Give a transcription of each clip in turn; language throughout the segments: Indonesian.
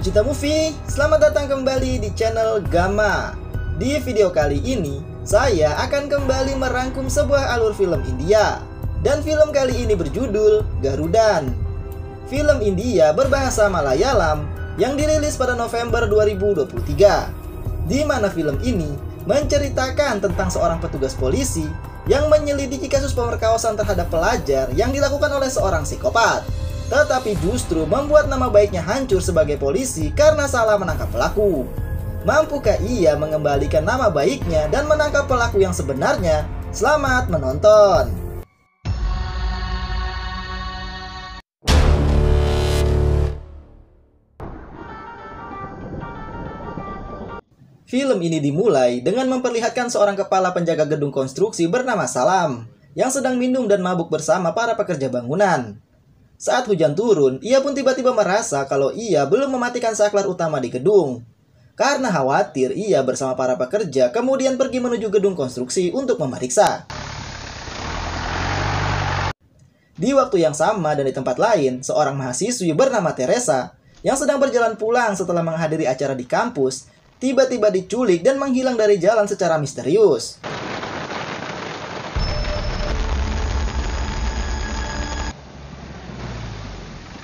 pecinta movie, selamat datang kembali di channel Gama. Di video kali ini, saya akan kembali merangkum sebuah alur film India. Dan film kali ini berjudul Garudan. Film India berbahasa Malayalam yang dirilis pada November 2023. Di mana film ini menceritakan tentang seorang petugas polisi yang menyelidiki kasus pemerkosaan terhadap pelajar yang dilakukan oleh seorang psikopat tetapi justru membuat nama baiknya hancur sebagai polisi karena salah menangkap pelaku. Mampukah ia mengembalikan nama baiknya dan menangkap pelaku yang sebenarnya? Selamat menonton! Film ini dimulai dengan memperlihatkan seorang kepala penjaga gedung konstruksi bernama Salam yang sedang minum dan mabuk bersama para pekerja bangunan. Saat hujan turun, ia pun tiba-tiba merasa kalau ia belum mematikan saklar utama di gedung. Karena khawatir, ia bersama para pekerja kemudian pergi menuju gedung konstruksi untuk memeriksa. Di waktu yang sama dan di tempat lain, seorang mahasiswi bernama Teresa yang sedang berjalan pulang setelah menghadiri acara di kampus, tiba-tiba diculik dan menghilang dari jalan secara misterius.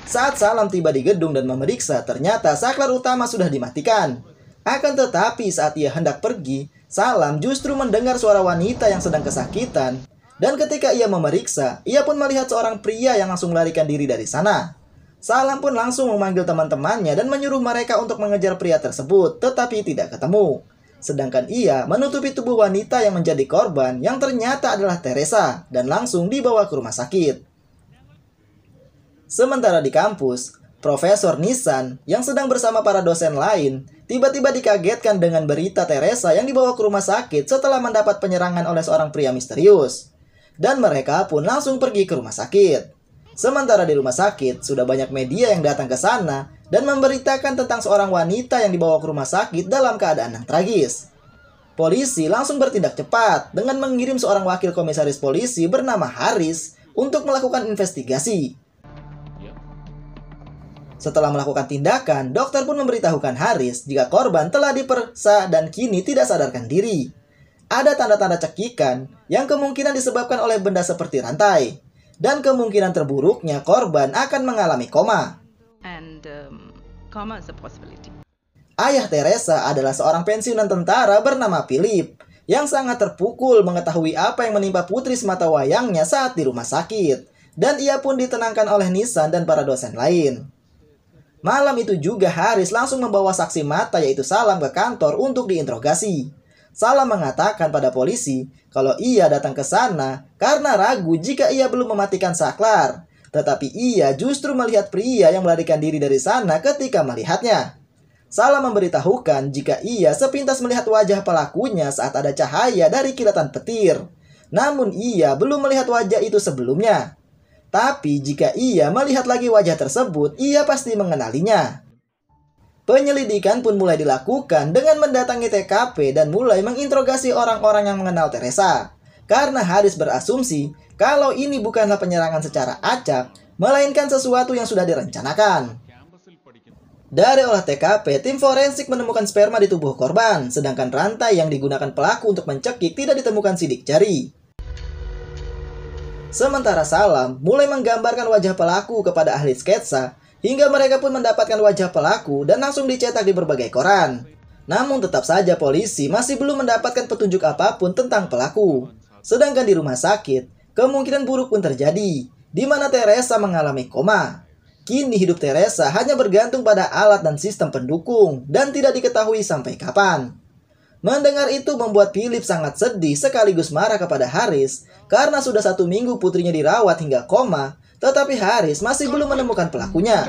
Saat Salam tiba di gedung dan memeriksa, ternyata saklar utama sudah dimatikan. Akan tetapi saat ia hendak pergi, Salam justru mendengar suara wanita yang sedang kesakitan. Dan ketika ia memeriksa, ia pun melihat seorang pria yang langsung melarikan diri dari sana. Salam pun langsung memanggil teman-temannya dan menyuruh mereka untuk mengejar pria tersebut, tetapi tidak ketemu. Sedangkan ia menutupi tubuh wanita yang menjadi korban yang ternyata adalah Teresa dan langsung dibawa ke rumah sakit. Sementara di kampus, Profesor Nisan yang sedang bersama para dosen lain tiba-tiba dikagetkan dengan berita Teresa yang dibawa ke rumah sakit setelah mendapat penyerangan oleh seorang pria misterius. Dan mereka pun langsung pergi ke rumah sakit. Sementara di rumah sakit, sudah banyak media yang datang ke sana dan memberitakan tentang seorang wanita yang dibawa ke rumah sakit dalam keadaan yang tragis. Polisi langsung bertindak cepat dengan mengirim seorang wakil komisaris polisi bernama Haris untuk melakukan investigasi. Setelah melakukan tindakan, dokter pun memberitahukan Haris jika korban telah diperiksa dan kini tidak sadarkan diri. Ada tanda-tanda cekikan yang kemungkinan disebabkan oleh benda seperti rantai dan kemungkinan terburuknya korban akan mengalami koma. And um, coma Ayah Teresa adalah seorang pensiunan tentara bernama Philip yang sangat terpukul mengetahui apa yang menimpa putri semata wayangnya saat di rumah sakit. Dan ia pun ditenangkan oleh Nissan dan para dosen lain. Malam itu juga Haris langsung membawa saksi mata yaitu Salam ke kantor untuk diinterogasi. Salam mengatakan pada polisi kalau ia datang ke sana karena ragu jika ia belum mematikan saklar. Tetapi ia justru melihat pria yang melarikan diri dari sana ketika melihatnya. Salam memberitahukan jika ia sepintas melihat wajah pelakunya saat ada cahaya dari kilatan petir. Namun ia belum melihat wajah itu sebelumnya. Tapi jika ia melihat lagi wajah tersebut, ia pasti mengenalinya. Penyelidikan pun mulai dilakukan dengan mendatangi TKP dan mulai menginterogasi orang-orang yang mengenal Teresa. Karena Haris berasumsi kalau ini bukanlah penyerangan secara acak, melainkan sesuatu yang sudah direncanakan. Dari olah TKP, tim forensik menemukan sperma di tubuh korban, sedangkan rantai yang digunakan pelaku untuk mencekik tidak ditemukan sidik jari. Sementara Salam mulai menggambarkan wajah pelaku kepada ahli sketsa hingga mereka pun mendapatkan wajah pelaku dan langsung dicetak di berbagai koran. Namun tetap saja polisi masih belum mendapatkan petunjuk apapun tentang pelaku. Sedangkan di rumah sakit, kemungkinan buruk pun terjadi, di mana Teresa mengalami koma. Kini hidup Teresa hanya bergantung pada alat dan sistem pendukung dan tidak diketahui sampai kapan. Mendengar itu membuat Philip sangat sedih sekaligus marah kepada Haris karena sudah satu minggu putrinya dirawat hingga koma, tetapi Haris masih belum menemukan pelakunya.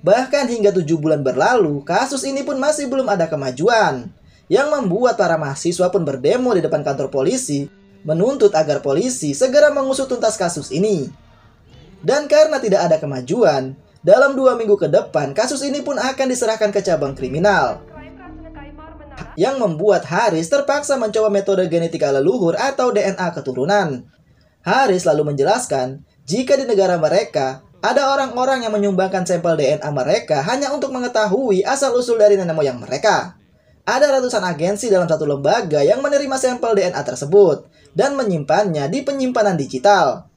Bahkan hingga tujuh bulan berlalu, kasus ini pun masih belum ada kemajuan. Yang membuat para mahasiswa pun berdemo di depan kantor polisi, menuntut agar polisi segera mengusut tuntas kasus ini. Dan karena tidak ada kemajuan, dalam dua minggu ke depan, kasus ini pun akan diserahkan ke cabang kriminal. Yang membuat Haris terpaksa mencoba metode genetika leluhur atau DNA keturunan. Haris lalu menjelaskan, jika di negara mereka, ada orang-orang yang menyumbangkan sampel DNA mereka hanya untuk mengetahui asal-usul dari nenek moyang mereka. Ada ratusan agensi dalam satu lembaga yang menerima sampel DNA tersebut dan menyimpannya di penyimpanan digital.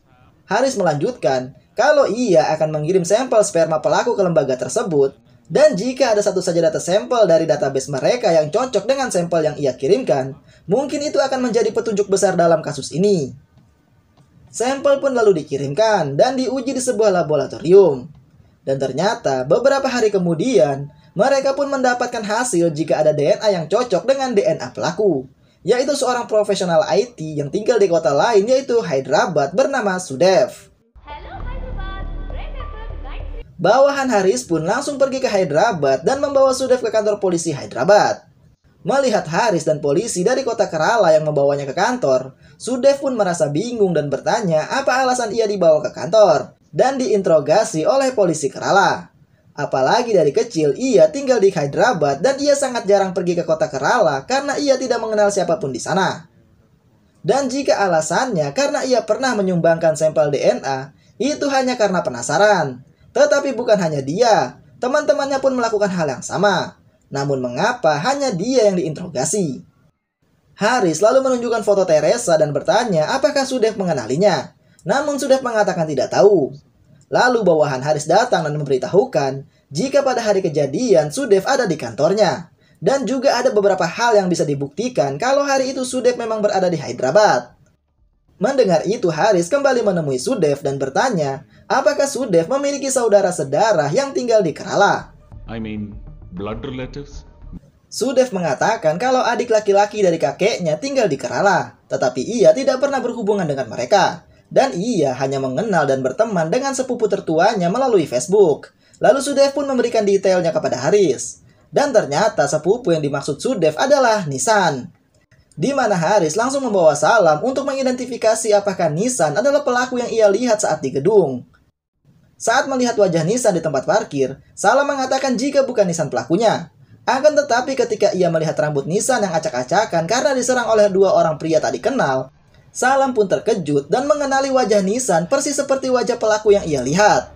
Haris melanjutkan, kalau ia akan mengirim sampel sperma pelaku ke lembaga tersebut, dan jika ada satu saja data sampel dari database mereka yang cocok dengan sampel yang ia kirimkan, mungkin itu akan menjadi petunjuk besar dalam kasus ini. Sampel pun lalu dikirimkan dan diuji di sebuah laboratorium. Dan ternyata beberapa hari kemudian, mereka pun mendapatkan hasil jika ada DNA yang cocok dengan DNA pelaku, yaitu seorang profesional IT yang tinggal di kota lain yaitu Hyderabad bernama Sudev. Bawahan Haris pun langsung pergi ke Hyderabad dan membawa Sudev ke kantor polisi Hyderabad. Melihat Haris dan polisi dari kota Kerala yang membawanya ke kantor, Sudev pun merasa bingung dan bertanya apa alasan ia dibawa ke kantor dan diinterogasi oleh polisi Kerala. Apalagi dari kecil ia tinggal di Hyderabad dan ia sangat jarang pergi ke kota Kerala karena ia tidak mengenal siapapun di sana. Dan jika alasannya karena ia pernah menyumbangkan sampel DNA, itu hanya karena penasaran. Tetapi bukan hanya dia, teman-temannya pun melakukan hal yang sama. Namun mengapa hanya dia yang diinterogasi? Haris lalu menunjukkan foto Teresa dan bertanya apakah Sudev mengenalinya. Namun Sudev mengatakan tidak tahu. Lalu bawahan Haris datang dan memberitahukan jika pada hari kejadian Sudev ada di kantornya. Dan juga ada beberapa hal yang bisa dibuktikan kalau hari itu Sudev memang berada di Hyderabad. Mendengar itu Haris kembali menemui Sudev dan bertanya Apakah Sudev memiliki saudara sedarah yang tinggal di Kerala? I mean, blood relatives? Sudev mengatakan kalau adik laki-laki dari kakeknya tinggal di Kerala, tetapi ia tidak pernah berhubungan dengan mereka. Dan ia hanya mengenal dan berteman dengan sepupu tertuanya melalui Facebook. Lalu Sudev pun memberikan detailnya kepada Haris. Dan ternyata sepupu yang dimaksud Sudev adalah Nisan di mana Haris langsung membawa salam untuk mengidentifikasi apakah Nisan adalah pelaku yang ia lihat saat di gedung. Saat melihat wajah Nisan di tempat parkir, Salam mengatakan jika bukan Nisan pelakunya. Akan tetapi ketika ia melihat rambut Nisan yang acak-acakan karena diserang oleh dua orang pria tak dikenal, Salam pun terkejut dan mengenali wajah Nisan persis seperti wajah pelaku yang ia lihat.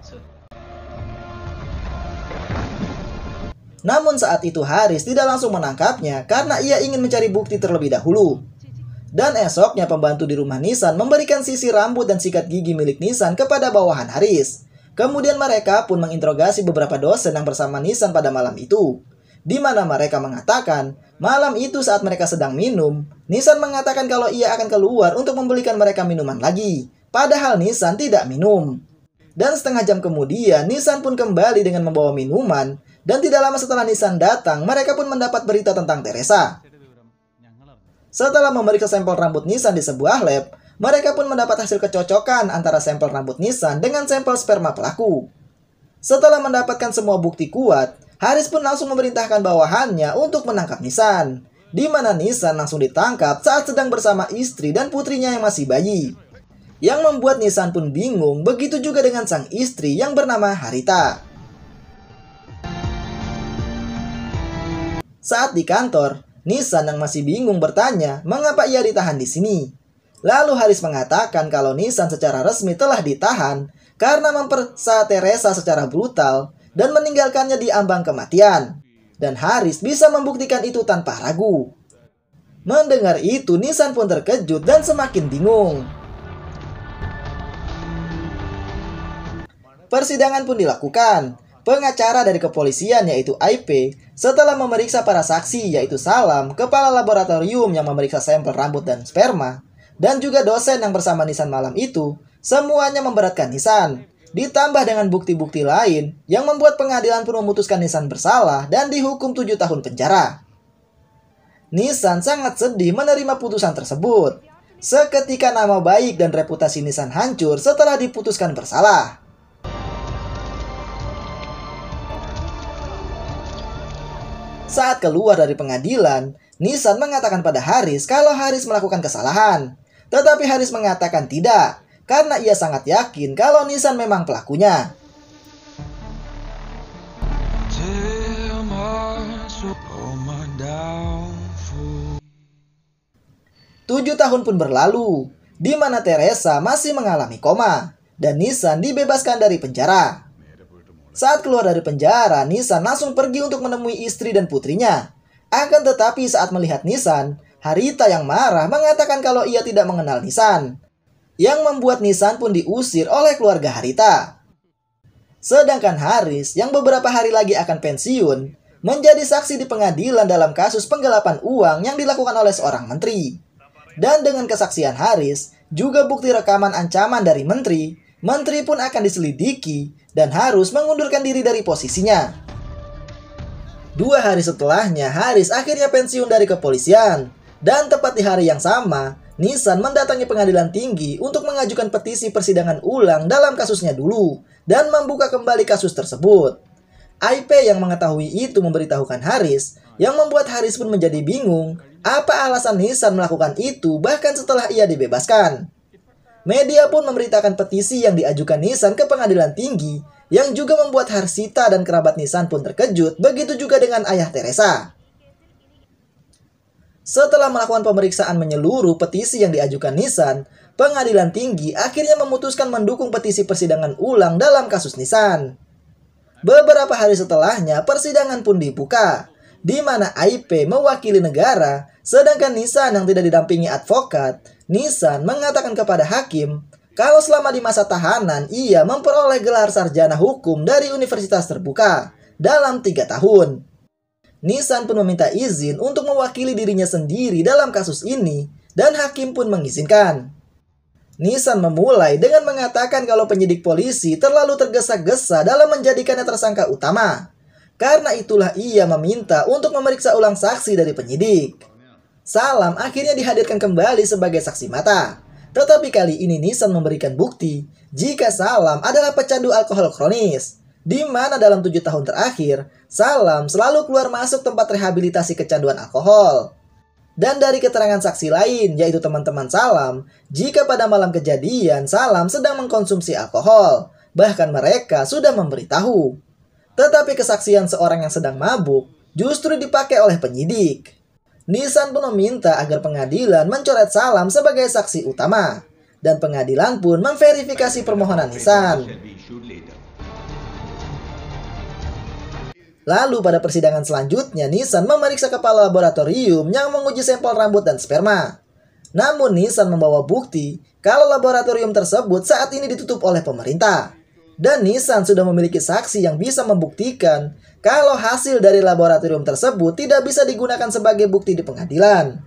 Namun saat itu Haris tidak langsung menangkapnya karena ia ingin mencari bukti terlebih dahulu. Dan esoknya pembantu di rumah Nisan memberikan sisi rambut dan sikat gigi milik Nisan kepada bawahan Haris. Kemudian mereka pun menginterogasi beberapa dosen yang bersama Nisan pada malam itu. Di mana mereka mengatakan, malam itu saat mereka sedang minum, Nisan mengatakan kalau ia akan keluar untuk membelikan mereka minuman lagi. Padahal Nisan tidak minum. Dan setengah jam kemudian, Nisan pun kembali dengan membawa minuman. Dan tidak lama setelah Nisan datang, mereka pun mendapat berita tentang Teresa. Setelah memeriksa sampel rambut Nisan di sebuah lab, mereka pun mendapat hasil kecocokan antara sampel rambut Nissan dengan sampel sperma pelaku. Setelah mendapatkan semua bukti kuat, Haris pun langsung memerintahkan bawahannya untuk menangkap Nissan. di mana Nissan langsung ditangkap saat sedang bersama istri dan putrinya yang masih bayi. Yang membuat Nissan pun bingung, begitu juga dengan sang istri yang bernama Harita. Saat di kantor, Nissan yang masih bingung bertanya mengapa ia ditahan di sini. Lalu Haris mengatakan kalau Nisan secara resmi telah ditahan karena mempersa Teresa secara brutal dan meninggalkannya di ambang kematian. Dan Haris bisa membuktikan itu tanpa ragu. Mendengar itu, Nisan pun terkejut dan semakin bingung. Persidangan pun dilakukan. Pengacara dari kepolisian yaitu IP setelah memeriksa para saksi yaitu Salam, kepala laboratorium yang memeriksa sampel rambut dan sperma, dan juga dosen yang bersama Nisan malam itu, semuanya memberatkan Nisan. Ditambah dengan bukti-bukti lain yang membuat pengadilan pun memutuskan Nisan bersalah dan dihukum 7 tahun penjara. Nisan sangat sedih menerima putusan tersebut. Seketika nama baik dan reputasi Nisan hancur setelah diputuskan bersalah. Saat keluar dari pengadilan, Nisan mengatakan pada Haris kalau Haris melakukan kesalahan. Tetapi Haris mengatakan tidak, karena ia sangat yakin kalau Nisan memang pelakunya. Tujuh tahun pun berlalu, di mana Teresa masih mengalami koma, dan Nisan dibebaskan dari penjara. Saat keluar dari penjara, Nisan langsung pergi untuk menemui istri dan putrinya. Akan tetapi saat melihat Nisan, Harita yang marah mengatakan kalau ia tidak mengenal Nisan, yang membuat Nisan pun diusir oleh keluarga Harita. Sedangkan Haris yang beberapa hari lagi akan pensiun menjadi saksi di pengadilan dalam kasus penggelapan uang yang dilakukan oleh seorang menteri. Dan dengan kesaksian Haris, juga bukti rekaman ancaman dari menteri, menteri pun akan diselidiki dan harus mengundurkan diri dari posisinya. Dua hari setelahnya, Haris akhirnya pensiun dari kepolisian dan tepat di hari yang sama, Nissan mendatangi pengadilan tinggi untuk mengajukan petisi persidangan ulang dalam kasusnya dulu dan membuka kembali kasus tersebut. IP yang mengetahui itu memberitahukan Haris, yang membuat Haris pun menjadi bingung apa alasan Nissan melakukan itu bahkan setelah ia dibebaskan. Media pun memberitakan petisi yang diajukan Nissan ke pengadilan tinggi yang juga membuat Harsita dan kerabat Nissan pun terkejut, begitu juga dengan ayah Teresa. Setelah melakukan pemeriksaan menyeluruh petisi yang diajukan Nissan, Pengadilan Tinggi akhirnya memutuskan mendukung petisi persidangan ulang dalam kasus Nissan. Beberapa hari setelahnya, persidangan pun dibuka, di mana AIP mewakili negara, sedangkan Nissan yang tidak didampingi advokat, Nissan mengatakan kepada hakim kalau selama di masa tahanan ia memperoleh gelar sarjana hukum dari universitas terbuka dalam tiga tahun. Nisan pun meminta izin untuk mewakili dirinya sendiri dalam kasus ini dan hakim pun mengizinkan. Nisan memulai dengan mengatakan kalau penyidik polisi terlalu tergesa-gesa dalam menjadikannya tersangka utama. Karena itulah ia meminta untuk memeriksa ulang saksi dari penyidik. Salam akhirnya dihadirkan kembali sebagai saksi mata. Tetapi kali ini Nisan memberikan bukti jika Salam adalah pecandu alkohol kronis di mana dalam tujuh tahun terakhir, Salam selalu keluar masuk tempat rehabilitasi kecanduan alkohol. Dan dari keterangan saksi lain, yaitu teman-teman Salam, jika pada malam kejadian Salam sedang mengkonsumsi alkohol, bahkan mereka sudah memberitahu. Tetapi kesaksian seorang yang sedang mabuk justru dipakai oleh penyidik. Nisan pun meminta agar pengadilan mencoret Salam sebagai saksi utama, dan pengadilan pun memverifikasi permohonan Nisan. Lalu pada persidangan selanjutnya, Nissan memeriksa kepala laboratorium yang menguji sampel rambut dan sperma. Namun Nissan membawa bukti kalau laboratorium tersebut saat ini ditutup oleh pemerintah. Dan Nissan sudah memiliki saksi yang bisa membuktikan kalau hasil dari laboratorium tersebut tidak bisa digunakan sebagai bukti di pengadilan.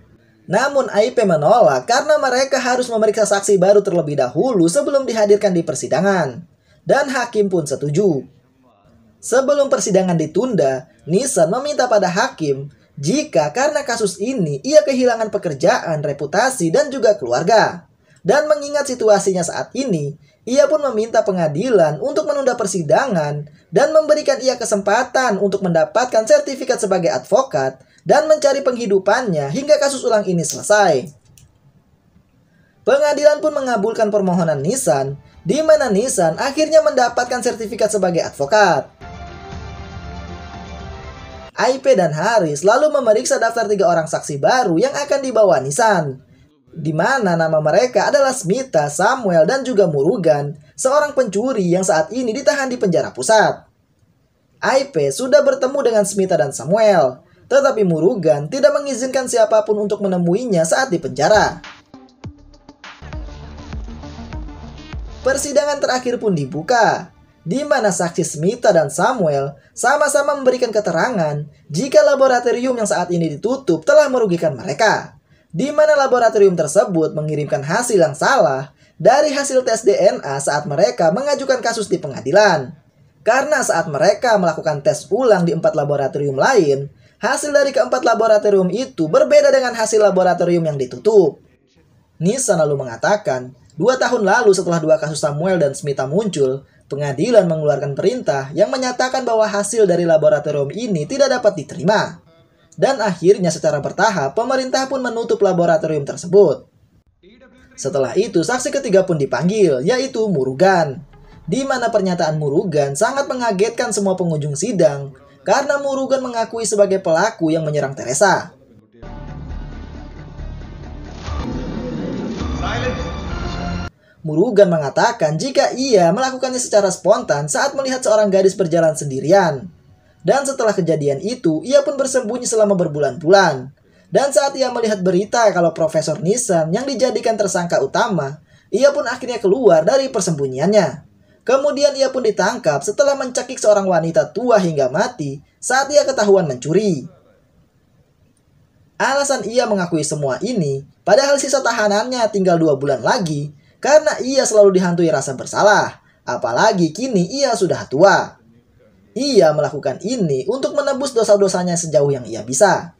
Namun AIP menolak karena mereka harus memeriksa saksi baru terlebih dahulu sebelum dihadirkan di persidangan. Dan hakim pun setuju. Sebelum persidangan ditunda, Nissan meminta pada hakim jika karena kasus ini ia kehilangan pekerjaan, reputasi, dan juga keluarga. Dan mengingat situasinya saat ini, ia pun meminta pengadilan untuk menunda persidangan dan memberikan ia kesempatan untuk mendapatkan sertifikat sebagai advokat dan mencari penghidupannya hingga kasus ulang ini selesai. Pengadilan pun mengabulkan permohonan Nisan, di mana Nisan akhirnya mendapatkan sertifikat sebagai advokat. IP dan Haris selalu memeriksa daftar tiga orang saksi baru yang akan dibawa Nisan. Di mana nama mereka adalah Smita, Samuel, dan juga Murugan, seorang pencuri yang saat ini ditahan di penjara pusat. IP sudah bertemu dengan Smita dan Samuel, tetapi Murugan tidak mengizinkan siapapun untuk menemuinya saat di penjara. Persidangan terakhir pun dibuka di mana saksi Smita dan Samuel sama-sama memberikan keterangan jika laboratorium yang saat ini ditutup telah merugikan mereka, di mana laboratorium tersebut mengirimkan hasil yang salah dari hasil tes DNA saat mereka mengajukan kasus di pengadilan. Karena saat mereka melakukan tes ulang di empat laboratorium lain, hasil dari keempat laboratorium itu berbeda dengan hasil laboratorium yang ditutup. Nissan lalu mengatakan, dua tahun lalu setelah dua kasus Samuel dan Smita muncul, pengadilan mengeluarkan perintah yang menyatakan bahwa hasil dari laboratorium ini tidak dapat diterima. Dan akhirnya secara bertahap pemerintah pun menutup laboratorium tersebut. Setelah itu saksi ketiga pun dipanggil, yaitu Murugan. Di mana pernyataan Murugan sangat mengagetkan semua pengunjung sidang karena Murugan mengakui sebagai pelaku yang menyerang Teresa. Silence. Murugan mengatakan jika ia melakukannya secara spontan saat melihat seorang gadis berjalan sendirian. Dan setelah kejadian itu, ia pun bersembunyi selama berbulan-bulan. Dan saat ia melihat berita kalau Profesor Nissan yang dijadikan tersangka utama, ia pun akhirnya keluar dari persembunyiannya. Kemudian ia pun ditangkap setelah mencekik seorang wanita tua hingga mati saat ia ketahuan mencuri. Alasan ia mengakui semua ini, padahal sisa tahanannya tinggal dua bulan lagi, karena ia selalu dihantui rasa bersalah, apalagi kini ia sudah tua. Ia melakukan ini untuk menebus dosa-dosanya sejauh yang ia bisa.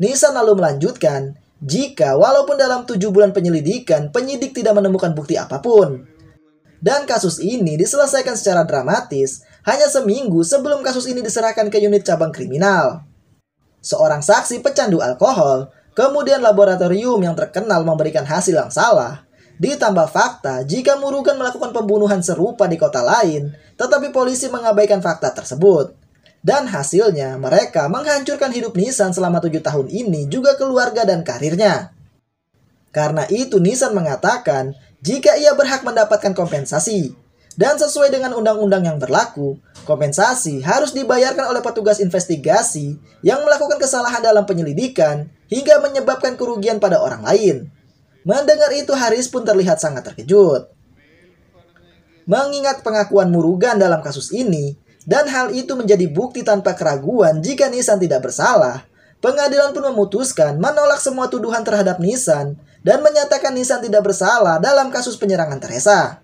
Nisan lalu melanjutkan, jika walaupun dalam tujuh bulan penyelidikan, penyidik tidak menemukan bukti apapun. Dan kasus ini diselesaikan secara dramatis hanya seminggu sebelum kasus ini diserahkan ke unit cabang kriminal. Seorang saksi pecandu alkohol, kemudian laboratorium yang terkenal memberikan hasil yang salah, Ditambah fakta, jika Murugan melakukan pembunuhan serupa di kota lain, tetapi polisi mengabaikan fakta tersebut. Dan hasilnya, mereka menghancurkan hidup Nisan selama tujuh tahun ini juga keluarga dan karirnya. Karena itu Nisan mengatakan jika ia berhak mendapatkan kompensasi. Dan sesuai dengan undang-undang yang berlaku, kompensasi harus dibayarkan oleh petugas investigasi yang melakukan kesalahan dalam penyelidikan hingga menyebabkan kerugian pada orang lain. Mendengar itu Haris pun terlihat sangat terkejut. Mengingat pengakuan Murugan dalam kasus ini, dan hal itu menjadi bukti tanpa keraguan jika Nisan tidak bersalah, pengadilan pun memutuskan menolak semua tuduhan terhadap Nisan dan menyatakan Nisan tidak bersalah dalam kasus penyerangan Teresa.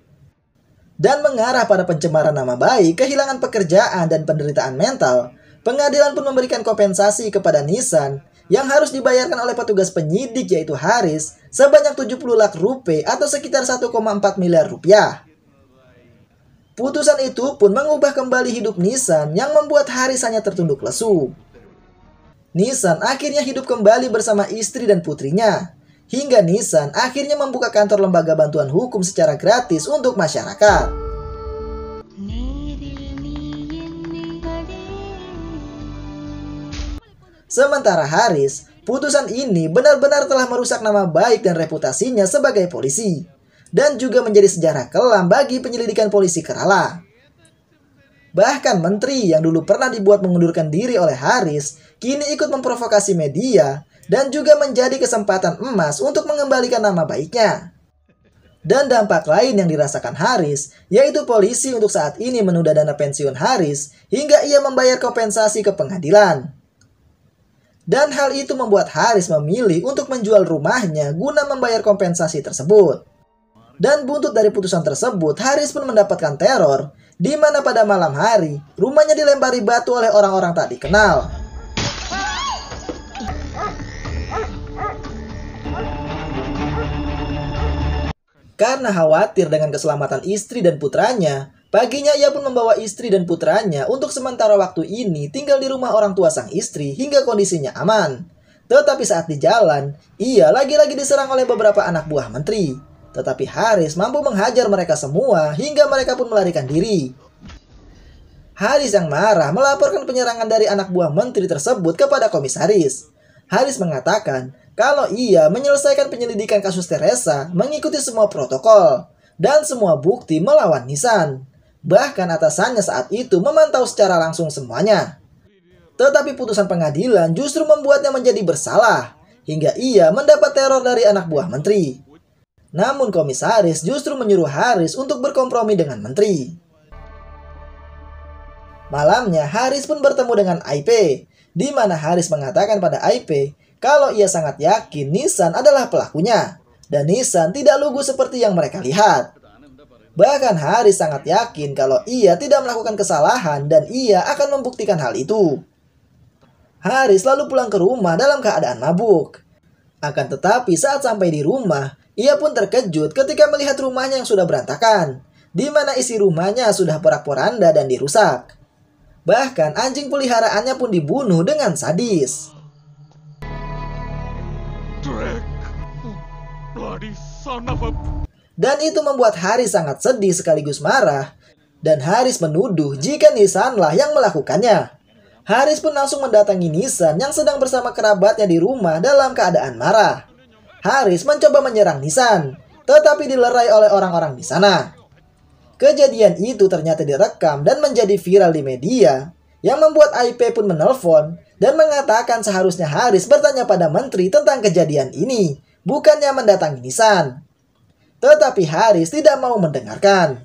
Dan mengarah pada pencemaran nama baik, kehilangan pekerjaan, dan penderitaan mental, pengadilan pun memberikan kompensasi kepada Nisan yang harus dibayarkan oleh petugas penyidik yaitu Haris sebanyak 70 lakh rupiah atau sekitar 1,4 miliar rupiah. Putusan itu pun mengubah kembali hidup Nisan yang membuat Haris hanya tertunduk lesu. Nisan akhirnya hidup kembali bersama istri dan putrinya. Hingga Nisan akhirnya membuka kantor lembaga bantuan hukum secara gratis untuk masyarakat. Sementara Haris, putusan ini benar-benar telah merusak nama baik dan reputasinya sebagai polisi dan juga menjadi sejarah kelam bagi penyelidikan polisi Kerala. Bahkan menteri yang dulu pernah dibuat mengundurkan diri oleh Haris kini ikut memprovokasi media dan juga menjadi kesempatan emas untuk mengembalikan nama baiknya. Dan dampak lain yang dirasakan Haris, yaitu polisi untuk saat ini menunda dana pensiun Haris hingga ia membayar kompensasi ke pengadilan. Dan hal itu membuat Haris memilih untuk menjual rumahnya guna membayar kompensasi tersebut. Dan buntut dari putusan tersebut, Haris pun mendapatkan teror, di mana pada malam hari, rumahnya dilempari batu oleh orang-orang tak dikenal. Karena khawatir dengan keselamatan istri dan putranya, Paginya ia pun membawa istri dan putranya untuk sementara waktu ini tinggal di rumah orang tua sang istri hingga kondisinya aman. Tetapi saat di jalan, ia lagi-lagi diserang oleh beberapa anak buah menteri. Tetapi Haris mampu menghajar mereka semua hingga mereka pun melarikan diri. Haris yang marah melaporkan penyerangan dari anak buah menteri tersebut kepada komisaris. Haris mengatakan kalau ia menyelesaikan penyelidikan kasus Teresa mengikuti semua protokol dan semua bukti melawan Nisan bahkan atasannya saat itu memantau secara langsung semuanya. Tetapi putusan pengadilan justru membuatnya menjadi bersalah, hingga ia mendapat teror dari anak buah menteri. Namun komisaris justru menyuruh Haris untuk berkompromi dengan menteri. Malamnya Haris pun bertemu dengan IP, di mana Haris mengatakan pada IP kalau ia sangat yakin Nissan adalah pelakunya, dan Nissan tidak lugu seperti yang mereka lihat. Bahkan Hari sangat yakin kalau ia tidak melakukan kesalahan dan ia akan membuktikan hal itu. Hari selalu pulang ke rumah dalam keadaan mabuk. Akan tetapi saat sampai di rumah, ia pun terkejut ketika melihat rumahnya yang sudah berantakan, di mana isi rumahnya sudah porak-poranda dan dirusak. Bahkan anjing peliharaannya pun dibunuh dengan sadis. Drake, bloody son of dan itu membuat Haris sangat sedih sekaligus marah. Dan Haris menuduh jika Nisanlah yang melakukannya. Haris pun langsung mendatangi Nisan yang sedang bersama kerabatnya di rumah dalam keadaan marah. Haris mencoba menyerang Nisan, tetapi dilerai oleh orang-orang di sana. Kejadian itu ternyata direkam dan menjadi viral di media, yang membuat IP pun menelpon dan mengatakan seharusnya Haris bertanya pada menteri tentang kejadian ini, bukannya mendatangi Nisan. Tetapi Haris tidak mau mendengarkan.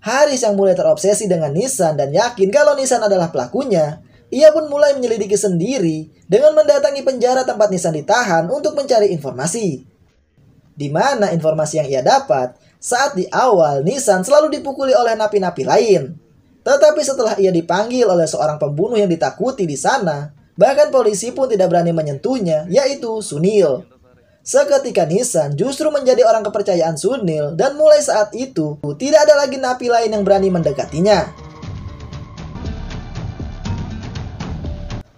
Haris yang mulai terobsesi dengan Nissan dan yakin kalau Nissan adalah pelakunya, ia pun mulai menyelidiki sendiri dengan mendatangi penjara tempat Nissan ditahan untuk mencari informasi. Di mana informasi yang ia dapat, saat di awal Nissan selalu dipukuli oleh napi-napi lain. Tetapi setelah ia dipanggil oleh seorang pembunuh yang ditakuti di sana, bahkan polisi pun tidak berani menyentuhnya, yaitu Sunil. Seketika Nisan justru menjadi orang kepercayaan Sunil dan mulai saat itu tidak ada lagi napi lain yang berani mendekatinya.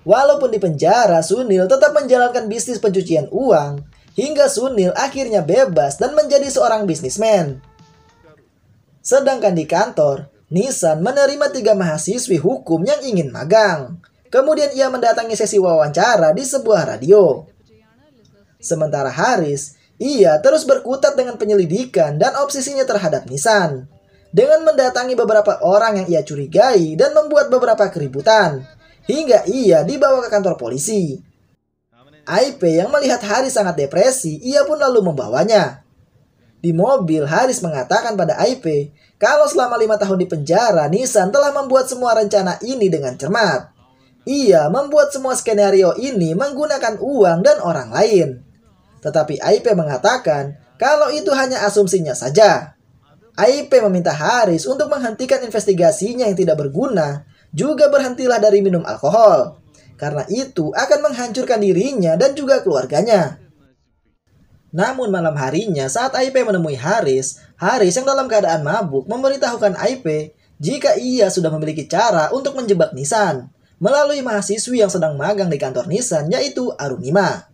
Walaupun di penjara, Sunil tetap menjalankan bisnis pencucian uang hingga Sunil akhirnya bebas dan menjadi seorang bisnismen. Sedangkan di kantor, Nisan menerima tiga mahasiswi hukum yang ingin magang. Kemudian ia mendatangi sesi wawancara di sebuah radio. Sementara Haris, ia terus berkutat dengan penyelidikan dan obsesinya terhadap Nisan. Dengan mendatangi beberapa orang yang ia curigai dan membuat beberapa keributan, hingga ia dibawa ke kantor polisi. Aipe yang melihat Haris sangat depresi, ia pun lalu membawanya. Di mobil, Haris mengatakan pada Aipe kalau selama lima tahun di penjara, Nisan telah membuat semua rencana ini dengan cermat. Ia membuat semua skenario ini menggunakan uang dan orang lain. Tetapi AIP mengatakan kalau itu hanya asumsinya saja. AIP meminta Haris untuk menghentikan investigasinya yang tidak berguna, juga berhentilah dari minum alkohol. Karena itu akan menghancurkan dirinya dan juga keluarganya. Namun malam harinya saat AIP menemui Haris, Haris yang dalam keadaan mabuk memberitahukan AIP jika ia sudah memiliki cara untuk menjebak Nisan melalui mahasiswi yang sedang magang di kantor Nissan yaitu Arunima.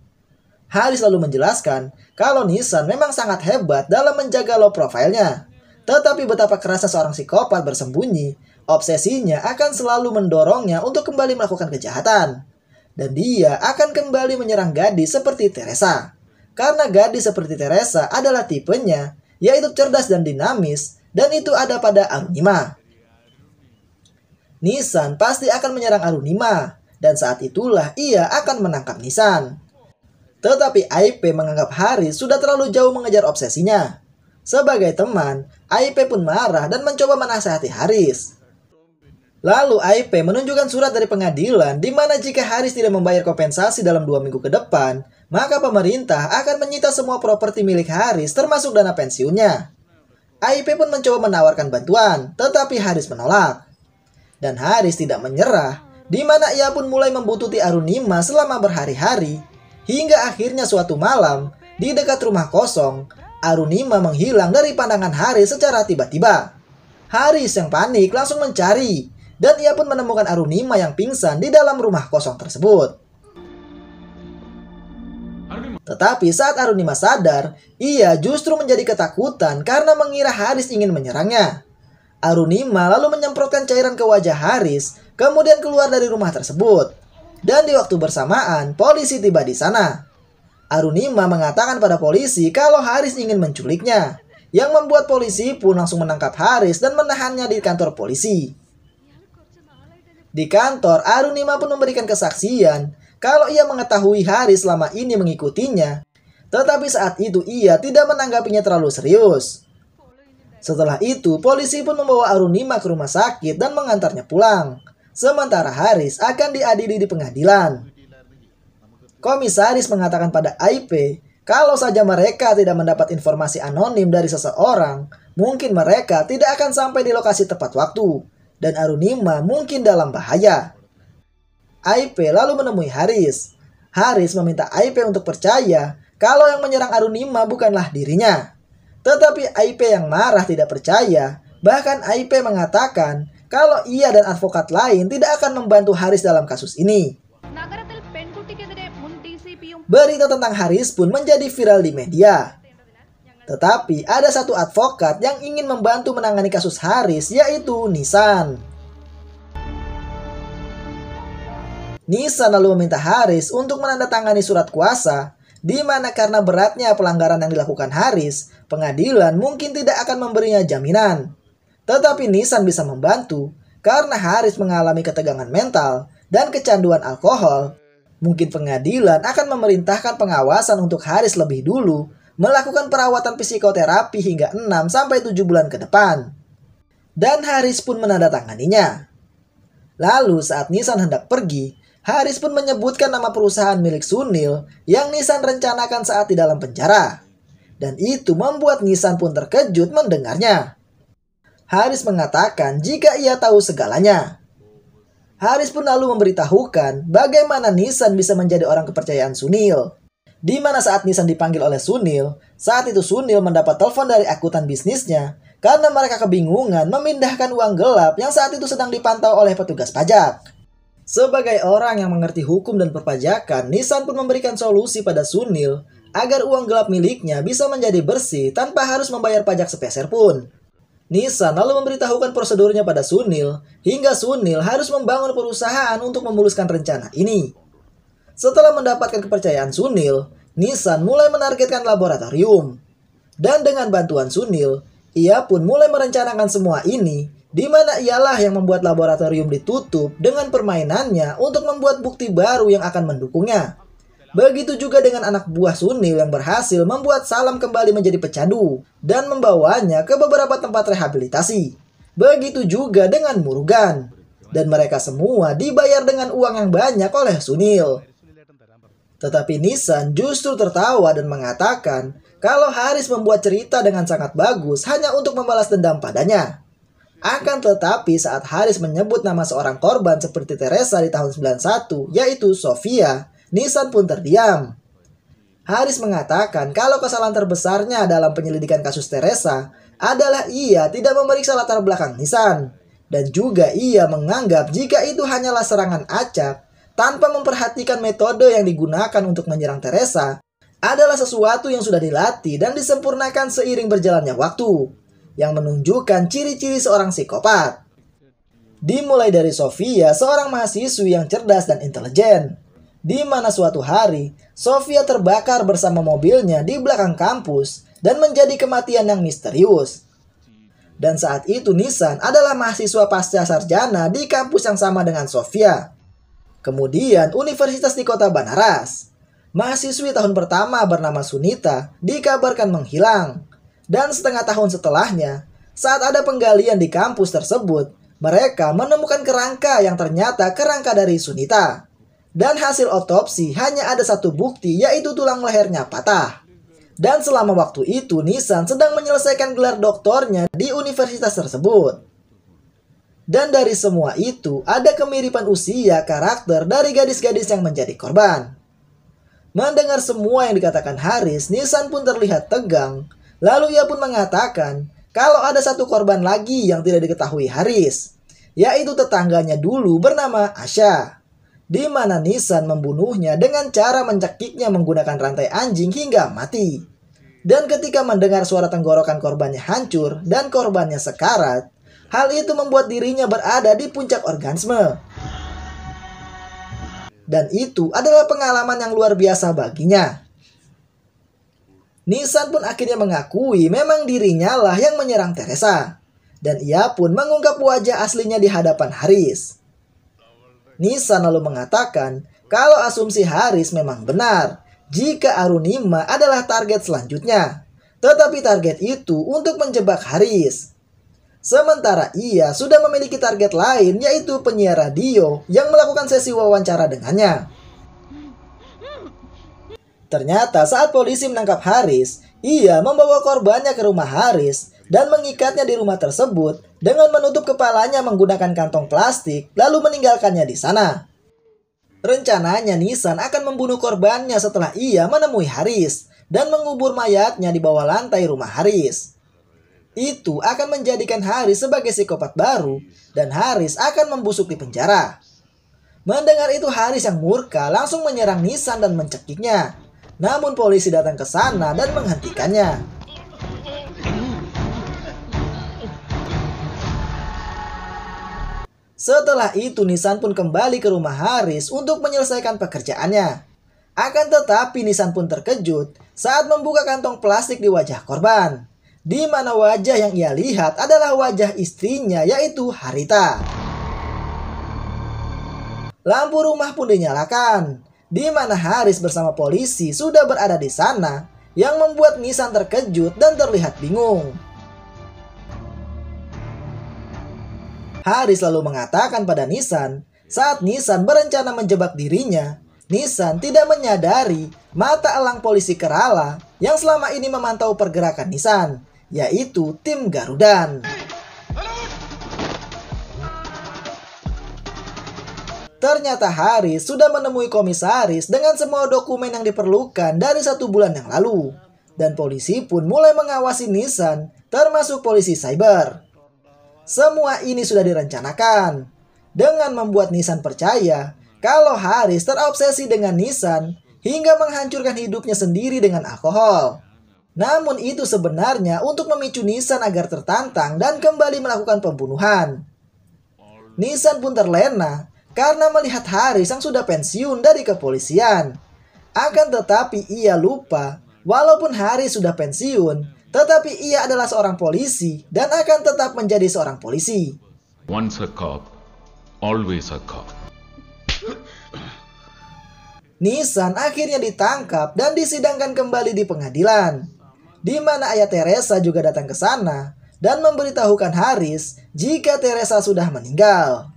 Harry selalu menjelaskan kalau Nissan memang sangat hebat dalam menjaga low profile-nya. Tetapi betapa kerasnya seorang psikopat bersembunyi, obsesinya akan selalu mendorongnya untuk kembali melakukan kejahatan. Dan dia akan kembali menyerang gadis seperti Teresa. Karena gadis seperti Teresa adalah tipenya, yaitu cerdas dan dinamis, dan itu ada pada Arunima. Nissan pasti akan menyerang Arunima, dan saat itulah ia akan menangkap Nissan. Tetapi AIP menganggap Haris sudah terlalu jauh mengejar obsesinya. Sebagai teman, AIP pun marah dan mencoba menasehati Haris. Lalu AIP menunjukkan surat dari pengadilan di mana jika Haris tidak membayar kompensasi dalam dua minggu ke depan, maka pemerintah akan menyita semua properti milik Haris termasuk dana pensiunnya. AIP pun mencoba menawarkan bantuan, tetapi Haris menolak. Dan Haris tidak menyerah, di mana ia pun mulai membututi Arunima selama berhari-hari Hingga akhirnya suatu malam, di dekat rumah kosong, Arunima menghilang dari pandangan Haris secara tiba-tiba. Haris yang panik langsung mencari, dan ia pun menemukan Arunima yang pingsan di dalam rumah kosong tersebut. Tetapi saat Arunima sadar, ia justru menjadi ketakutan karena mengira Haris ingin menyerangnya. Arunima lalu menyemprotkan cairan ke wajah Haris, kemudian keluar dari rumah tersebut. Dan di waktu bersamaan, polisi tiba di sana. Arunima mengatakan pada polisi kalau Haris ingin menculiknya, yang membuat polisi pun langsung menangkap Haris dan menahannya di kantor polisi. Di kantor, Arunima pun memberikan kesaksian kalau ia mengetahui Haris selama ini mengikutinya, tetapi saat itu ia tidak menanggapinya terlalu serius. Setelah itu, polisi pun membawa Arunima ke rumah sakit dan mengantarnya pulang sementara Haris akan diadili di pengadilan. Komisaris mengatakan pada IP, kalau saja mereka tidak mendapat informasi anonim dari seseorang, mungkin mereka tidak akan sampai di lokasi tepat waktu, dan Arunima mungkin dalam bahaya. IP lalu menemui Haris. Haris meminta IP untuk percaya kalau yang menyerang Arunima bukanlah dirinya. Tetapi IP yang marah tidak percaya, bahkan IP mengatakan kalau ia dan advokat lain tidak akan membantu Haris dalam kasus ini. Berita tentang Haris pun menjadi viral di media. Tetapi ada satu advokat yang ingin membantu menangani kasus Haris yaitu Nissan. Nissan lalu meminta Haris untuk menandatangani surat kuasa di mana karena beratnya pelanggaran yang dilakukan Haris, pengadilan mungkin tidak akan memberinya jaminan. Tetapi nisan bisa membantu karena Haris mengalami ketegangan mental dan kecanduan alkohol. Mungkin pengadilan akan memerintahkan pengawasan untuk Haris lebih dulu melakukan perawatan psikoterapi hingga 6 sampai 7 bulan ke depan. Dan Haris pun menandatanganinya. Lalu saat Nisan hendak pergi, Haris pun menyebutkan nama perusahaan milik Sunil yang Nisan rencanakan saat di dalam penjara. Dan itu membuat Nisan pun terkejut mendengarnya. Haris mengatakan jika ia tahu segalanya. Haris pun lalu memberitahukan bagaimana Nisan bisa menjadi orang kepercayaan Sunil. Di mana saat Nisan dipanggil oleh Sunil, saat itu Sunil mendapat telepon dari akutan bisnisnya karena mereka kebingungan memindahkan uang gelap yang saat itu sedang dipantau oleh petugas pajak. Sebagai orang yang mengerti hukum dan perpajakan, Nisan pun memberikan solusi pada Sunil agar uang gelap miliknya bisa menjadi bersih tanpa harus membayar pajak sepeser pun. Nissan lalu memberitahukan prosedurnya pada Sunil, hingga Sunil harus membangun perusahaan untuk memuluskan rencana ini. Setelah mendapatkan kepercayaan Sunil, Nissan mulai menargetkan laboratorium. Dan dengan bantuan Sunil, ia pun mulai merencanakan semua ini, di mana ialah yang membuat laboratorium ditutup dengan permainannya untuk membuat bukti baru yang akan mendukungnya. Begitu juga dengan anak buah Sunil yang berhasil membuat Salam kembali menjadi pecandu dan membawanya ke beberapa tempat rehabilitasi. Begitu juga dengan Murugan. Dan mereka semua dibayar dengan uang yang banyak oleh Sunil. Tetapi Nisan justru tertawa dan mengatakan kalau Haris membuat cerita dengan sangat bagus hanya untuk membalas dendam padanya. Akan tetapi saat Haris menyebut nama seorang korban seperti Teresa di tahun 91, yaitu Sofia, Nisan pun terdiam. Haris mengatakan kalau kesalahan terbesarnya dalam penyelidikan kasus Teresa adalah ia tidak memeriksa latar belakang Nisan dan juga ia menganggap jika itu hanyalah serangan acak tanpa memperhatikan metode yang digunakan untuk menyerang Teresa adalah sesuatu yang sudah dilatih dan disempurnakan seiring berjalannya waktu yang menunjukkan ciri-ciri seorang psikopat. Dimulai dari Sofia, seorang mahasiswi yang cerdas dan intelijen, di mana suatu hari Sofia terbakar bersama mobilnya di belakang kampus dan menjadi kematian yang misterius. Dan saat itu Nissan adalah mahasiswa pasca sarjana di kampus yang sama dengan Sofia. Kemudian universitas di kota Banaras. Mahasiswi tahun pertama bernama Sunita dikabarkan menghilang. Dan setengah tahun setelahnya, saat ada penggalian di kampus tersebut, mereka menemukan kerangka yang ternyata kerangka dari Sunita. Dan hasil otopsi hanya ada satu bukti yaitu tulang lehernya patah. Dan selama waktu itu Nissan sedang menyelesaikan gelar doktornya di universitas tersebut. Dan dari semua itu, ada kemiripan usia karakter dari gadis-gadis yang menjadi korban. Mendengar semua yang dikatakan Haris, Nissan pun terlihat tegang. Lalu ia pun mengatakan, kalau ada satu korban lagi yang tidak diketahui Haris, yaitu tetangganya dulu bernama Asya di mana Nissan membunuhnya dengan cara mencekiknya menggunakan rantai anjing hingga mati. Dan ketika mendengar suara tenggorokan korbannya hancur dan korbannya sekarat, hal itu membuat dirinya berada di puncak orgasme. Dan itu adalah pengalaman yang luar biasa baginya. Nissan pun akhirnya mengakui memang dirinya lah yang menyerang Teresa. Dan ia pun mengungkap wajah aslinya di hadapan Haris. Nisa lalu mengatakan kalau asumsi Haris memang benar jika Arunima adalah target selanjutnya. Tetapi target itu untuk menjebak Haris. Sementara ia sudah memiliki target lain yaitu penyiar radio yang melakukan sesi wawancara dengannya. Ternyata saat polisi menangkap Haris, ia membawa korbannya ke rumah Haris dan mengikatnya di rumah tersebut dengan menutup kepalanya menggunakan kantong plastik, lalu meninggalkannya di sana. Rencananya Nisan akan membunuh korbannya setelah ia menemui Haris dan mengubur mayatnya di bawah lantai rumah Haris. Itu akan menjadikan Haris sebagai psikopat baru dan Haris akan membusuk di penjara. Mendengar itu Haris yang murka langsung menyerang Nisan dan mencekiknya. Namun polisi datang ke sana dan menghentikannya. Setelah itu Nisan pun kembali ke rumah Haris untuk menyelesaikan pekerjaannya. Akan tetapi Nisan pun terkejut saat membuka kantong plastik di wajah korban. Di mana wajah yang ia lihat adalah wajah istrinya yaitu Harita. Lampu rumah pun dinyalakan. Di mana Haris bersama polisi sudah berada di sana yang membuat Nisan terkejut dan terlihat bingung. Hari selalu mengatakan pada Nisan, saat Nisan berencana menjebak dirinya, Nisan tidak menyadari mata elang polisi Kerala yang selama ini memantau pergerakan Nisan, yaitu tim Garudan. Ternyata Haris sudah menemui komisaris dengan semua dokumen yang diperlukan dari satu bulan yang lalu. Dan polisi pun mulai mengawasi Nissan, termasuk polisi cyber. Semua ini sudah direncanakan. Dengan membuat Nissan percaya kalau Haris terobsesi dengan Nissan hingga menghancurkan hidupnya sendiri dengan alkohol. Namun itu sebenarnya untuk memicu Nissan agar tertantang dan kembali melakukan pembunuhan. Nissan pun terlena karena melihat Haris yang sudah pensiun dari kepolisian. Akan tetapi ia lupa, walaupun Haris sudah pensiun, tetapi ia adalah seorang polisi dan akan tetap menjadi seorang polisi. Once a cop, always a cop. Nisan akhirnya ditangkap dan disidangkan kembali di pengadilan. Di mana ayah Teresa juga datang ke sana dan memberitahukan Haris jika Teresa sudah meninggal.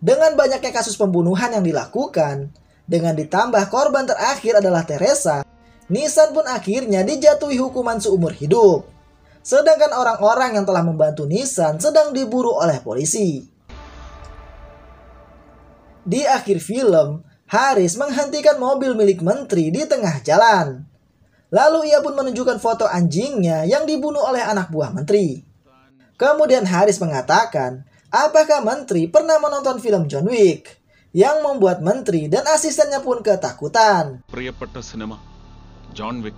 Dengan banyaknya kasus pembunuhan yang dilakukan, dengan ditambah korban terakhir adalah Teresa, Nisan pun akhirnya dijatuhi hukuman seumur hidup. Sedangkan orang-orang yang telah membantu Nisan sedang diburu oleh polisi. Di akhir film, Haris menghentikan mobil milik menteri di tengah jalan. Lalu ia pun menunjukkan foto anjingnya yang dibunuh oleh anak buah menteri. Kemudian Haris mengatakan, apakah menteri pernah menonton film John Wick? Yang membuat menteri dan asistennya pun ketakutan. Priyapatta Cinema John Wick.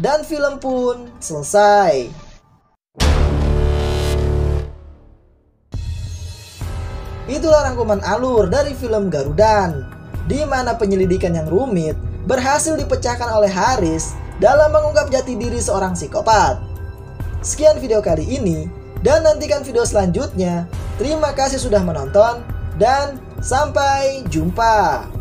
Dan film pun selesai. Itulah rangkuman alur dari film Garudan, di mana penyelidikan yang rumit berhasil dipecahkan oleh Haris dalam mengungkap jati diri seorang psikopat. Sekian video kali ini, dan nantikan video selanjutnya. Terima kasih sudah menonton, dan sampai jumpa.